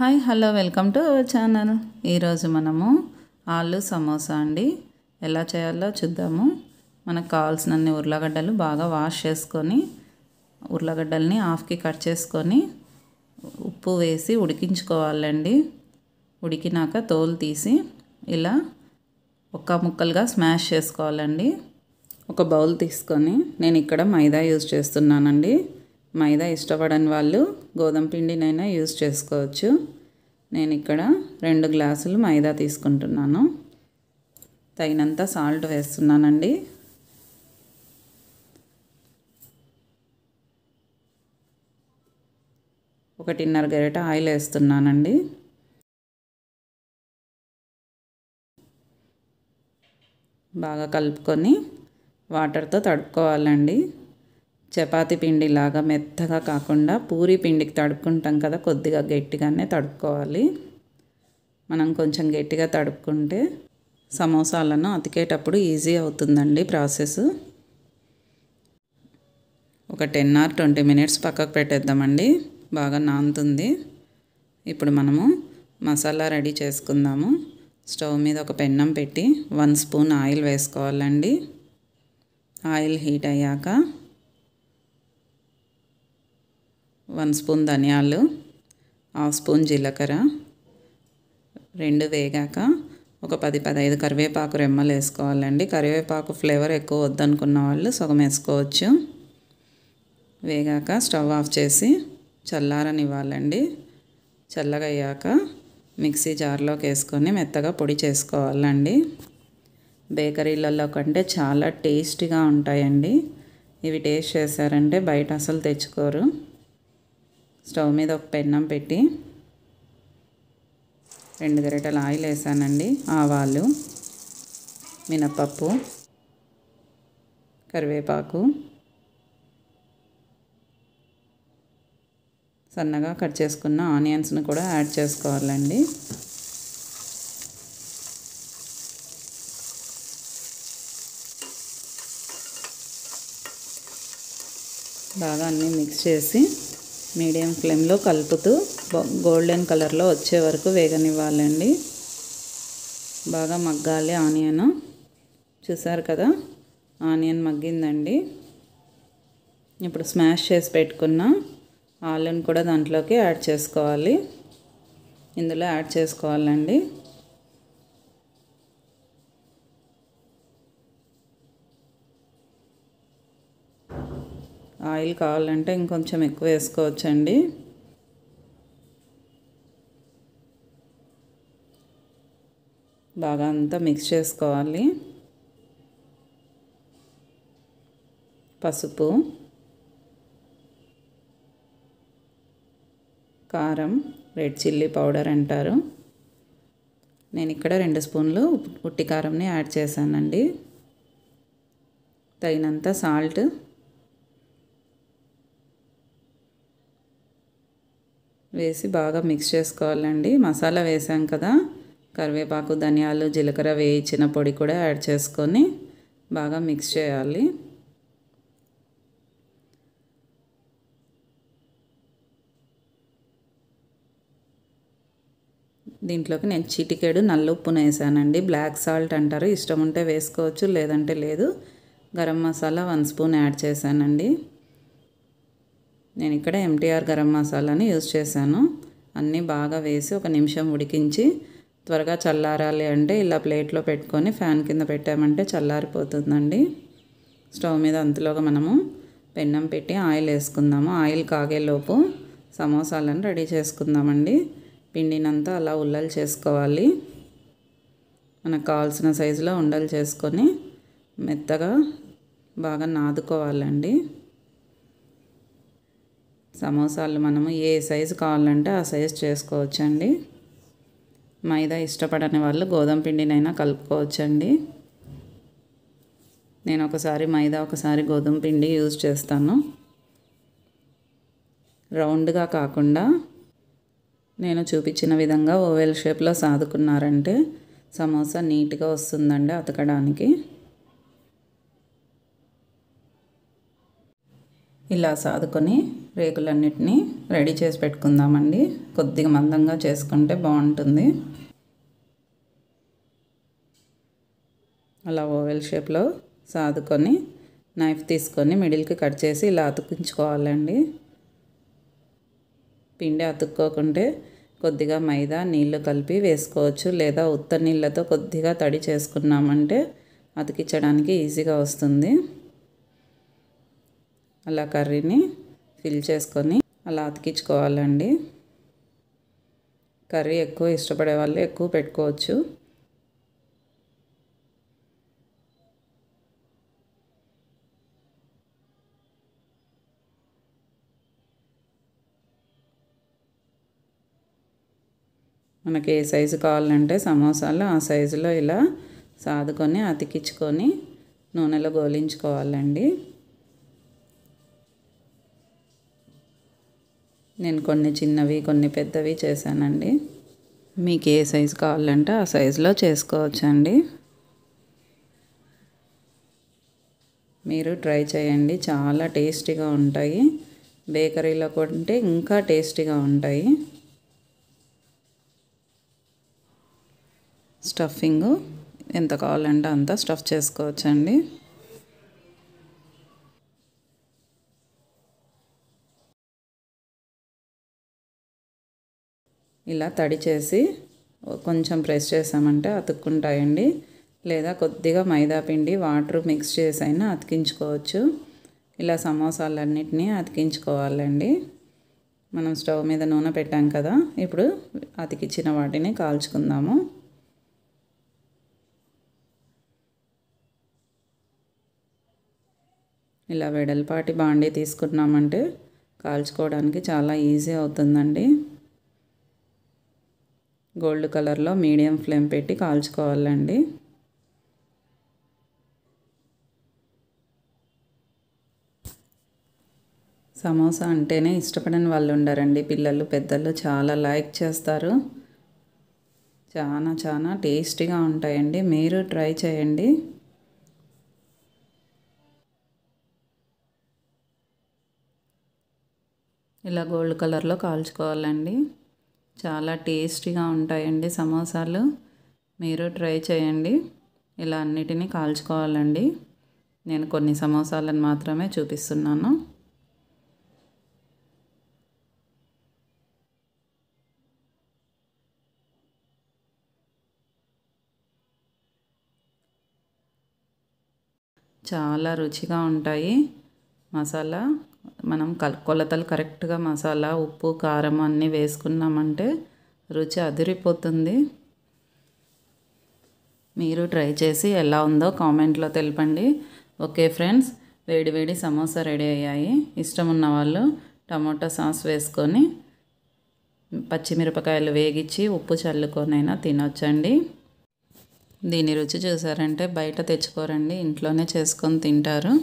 hi hello welcome to our channel ఈరోజు మనము ఆలు సమోసా అండి ఎలా చేయాలో చూద్దాము మనకు కావాల్సినన్ని ఉర్లగడ్డలు బాగా వాష్ చేసుకొని ఉర్లగడ్డల్ని హాఫ్కి కట్ చేసుకొని ఉప్పు వేసి ఉడికించుకోవాలండి ఉడికినాక తోలు తీసి ఇలా ఒక్క ముక్కలుగా స్మాష్ చేసుకోవాలండి ఒక బౌల్ తీసుకొని నేను ఇక్కడ మైదా యూజ్ చేస్తున్నానండి మైదా ఇష్టపడని వాళ్ళు గోధుమ పిండినైనా యూజ్ చేసుకోవచ్చు నేను ఇక్కడ రెండు గ్లాసులు మైదా తీసుకుంటున్నాను తగినంత సాల్ట్ వేస్తున్నానండి ఒకటిన్నర గరిట ఆయిల్ వేస్తున్నానండి బాగా కలుపుకొని వాటర్తో తడుపుకోవాలండి చపాతి పిండి లాగా మెత్తగా కాకుండా పూరి పిండికి తడుపుకుంటాం కదా కొద్దిగా గట్టిగానే తడుపుకోవాలి మనం కొంచెం గట్టిగా తడుపుకుంటే సమోసాలను అతికేటప్పుడు ఈజీ అవుతుందండి ప్రాసెస్ ఒక టెన్ ఆర్ ట్వంటీ మినిట్స్ పక్కకు పెట్టేద్దామండి బాగా నానుతుంది ఇప్పుడు మనము మసాలా రెడీ చేసుకుందాము స్టవ్ మీద ఒక పెన్నం పెట్టి వన్ స్పూన్ ఆయిల్ వేసుకోవాలండి ఆయిల్ హీట్ అయ్యాక వన్ స్పూన్ ధనియాలు హాఫ్ స్పూన్ జీలకర్ర రెండు వేగాక ఒక పది పదహైదు కరివేపాకు రెమ్మలు వేసుకోవాలండి కరివేపాకు ఫ్లేవర్ ఎక్కువ వద్దనుకున్న వాళ్ళు సగం వేసుకోవచ్చు వేగాక స్టవ్ ఆఫ్ చేసి చల్లారనివ్వాలండి చల్లగయ్యాక మిక్సీ జార్లోకి వేసుకొని మెత్తగా పొడి చేసుకోవాలండి బేకరీలలో కంటే చాలా టేస్టీగా ఉంటాయండి ఇవి టేస్ట్ చేశారంటే బయట అసలు తెచ్చుకోరు స్టవ్ మీద ఒక పెన్నం పెట్టి రెండు గరిటలు ఆయిల్ వేసానండి ఆవాలు మినపప్పు కరివేపాకు సన్నగా కట్ చేసుకున్న ఆనియన్స్ని కూడా యాడ్ చేసుకోవాలండి బాగా అన్నీ మిక్స్ చేసి మీడియం ఫ్లేమ్లో కలుపుతూ గోల్డెన్ కలర్లో వచ్చే వరకు వేగనివ్వాలండి బాగా మగ్గాలి ఆనియన్ చూసారు కదా ఆనియన్ మగ్గిందండి ఇప్పుడు స్మాష్ చేసి పెట్టుకున్న ఆలియన్ కూడా దాంట్లోకి యాడ్ చేసుకోవాలి ఇందులో యాడ్ చేసుకోవాలండి ఆయిల్ కావాలంటే ఇంకొంచెం ఎక్కువ వేసుకోవచ్చండి బాగా అంతా మిక్స్ చేసుకోవాలి పసుపు కారం రెడ్ చిల్లీ పౌడర్ అంటారు నేను ఇక్కడ రెండు స్పూన్లు ఉట్టి కారంని యాడ్ చేశానండి తగినంత సాల్ట్ వేసి బాగా మిక్స్ చేసుకోవాలండి మసాలా వేసాం కదా కరివేపాకు ధనియాలు జీలకర్ర వేయించిన పొడి కూడా యాడ్ చేసుకొని బాగా మిక్స్ చేయాలి దీంట్లోకి నేను చిటికేడు నల్ల ఉప్పును వేసానండి బ్లాక్ సాల్ట్ అంటారు ఇష్టం ఉంటే వేసుకోవచ్చు లేదంటే లేదు garam masala one spoon add చేశానండి నేను ఇక్కడ ఎంటీఆర్ గరం మసాలాని యూజ్ చేశాను అన్నీ బాగా వేసి ఒక నిమిషం ఉడికించి త్వరగా చల్లారాలి అంటే ఇలా ప్లేట్లో పెట్టుకొని ఫ్యాన్ కింద పెట్టామంటే చల్లారిపోతుందండి స్టవ్ మీద అంతలోగా మనము పెన్నం పెట్టి ఆయిల్ వేసుకుందాము ఆయిల్ కాగేలోపు సమోసాలను రెడీ చేసుకుందామండి పిండినంతా అలా ఉల్లలు చేసుకోవాలి మనకు కావాల్సిన సైజులో ఉండలు చేసుకొని మెత్తగా బాగా నాదుకోవాలండి సమోసాలు మనము ఏ సైజు కావాలంటే ఆ సైజు చేసుకోవచ్చండి మైదా ఇష్టపడని వాళ్ళు గోధుమ పిండినైనా కలుపుకోవచ్చండి నేను ఒకసారి మైదా ఒకసారి గోధుమ పిండి యూజ్ చేస్తాను రౌండ్గా కాకుండా నేను చూపించిన విధంగా ఓవెల్ షేప్లో సాదుకున్నారంటే సమోసా నీట్గా వస్తుందండి అతకడానికి ఇలా సాదుకొని రేకులన్నిటినీ రెడీ చేసి పెట్టుకుందామండి కొద్దిగా మందంగా చేసుకుంటే బాగుంటుంది అలా ఓవెల్ షేప్లో సాదుకొని నైఫ్ తీసుకొని మిడిల్కి కట్ చేసి ఇలా అతుకించుకోవాలండి పిండి అతుక్కోకుంటే కొద్దిగా మైదా నీళ్లు కలిపి వేసుకోవచ్చు లేదా ఉత్త నీళ్ళతో కొద్దిగా తడి చేసుకున్నామంటే అతికించడానికి ఈజీగా వస్తుంది అలా కర్రీని ఫిల్ చేసుకొని అలా అతికించుకోవాలండి కర్రీ ఎక్కువ ఇష్టపడే వాళ్ళు ఎక్కువ పెట్టుకోవచ్చు మనకి ఏ సైజు కావాలంటే సమోసాలు ఆ సైజులో ఇలా సాదుకొని అతికించుకొని నూనెలో గోలించుకోవాలండి నేను కొన్ని చిన్నవి కొన్ని పెద్దవి చేశానండి మీకు ఏ సైజు కావాలంటే ఆ సైజులో చేసుకోవచ్చండి మీరు ట్రై చేయండి చాలా టేస్టీగా ఉంటాయి బేకరీలో కొంటే ఇంకా టేస్టీగా ఉంటాయి స్టఫింగ్ ఎంత కావాలంటే అంత స్టఫ్ చేసుకోవచ్చండి ఇలా తడి చేసి కొంచెం ప్రెస్ చేసామంటే అతుక్కుంటాయండి లేదా కొద్దిగా మైదా పిండి వాటర్ మిక్స్ చేసి అయినా అతికించుకోవచ్చు ఇలా సమోసాలన్నిటినీ అతికించుకోవాలండి మనం స్టవ్ మీద నూనె పెట్టాం కదా ఇప్పుడు అతికిచ్చిన వాటిని కాల్చుకుందాము ఇలా వెడల్పాటి బాండీ తీసుకున్నామంటే కాల్చుకోవడానికి చాలా ఈజీ అవుతుందండి గోల్డ్ కలర్లో మీడియం ఫ్లేమ్ పెట్టి కాల్చుకోవాలండి సమోసా అంటేనే ఇష్టపడని వాళ్ళు ఉండారండి పిల్లలు పెద్దలు చాలా లైక్ చేస్తారు చాలా చాలా టేస్టీగా ఉంటాయండి మీరు ట్రై చేయండి ఇలా గోల్డ్ కలర్లో కాల్చుకోవాలండి చాలా టేస్టీగా ఉంటాయండి సమోసాలు మీరు ట్రై చేయండి ఇలా అన్నిటినీ కాల్చుకోవాలండి నేను కొన్ని సమోసాలను మాత్రమే చూపిస్తున్నాను చాలా రుచిగా ఉంటాయి మసాలా మనం కల్ కొలతలు కరెక్ట్గా మసాలా ఉప్పు కారం అన్నీ వేసుకున్నామంటే రుచి అదిరిపోతుంది మీరు ట్రై చేసి ఎలా ఉందో కామెంట్లో తెలపండి ఓకే ఫ్రెండ్స్ వేడివేడి సమోసా రెడీ అయ్యాయి ఇష్టం ఉన్న వాళ్ళు టమోటా సాస్ వేసుకొని పచ్చిమిరపకాయలు వేగించి ఉప్పు చల్లుకొనైనా తినొచ్చండి దీని రుచి చూసారంటే బయట తెచ్చుకోరండి ఇంట్లోనే చేసుకొని తింటారు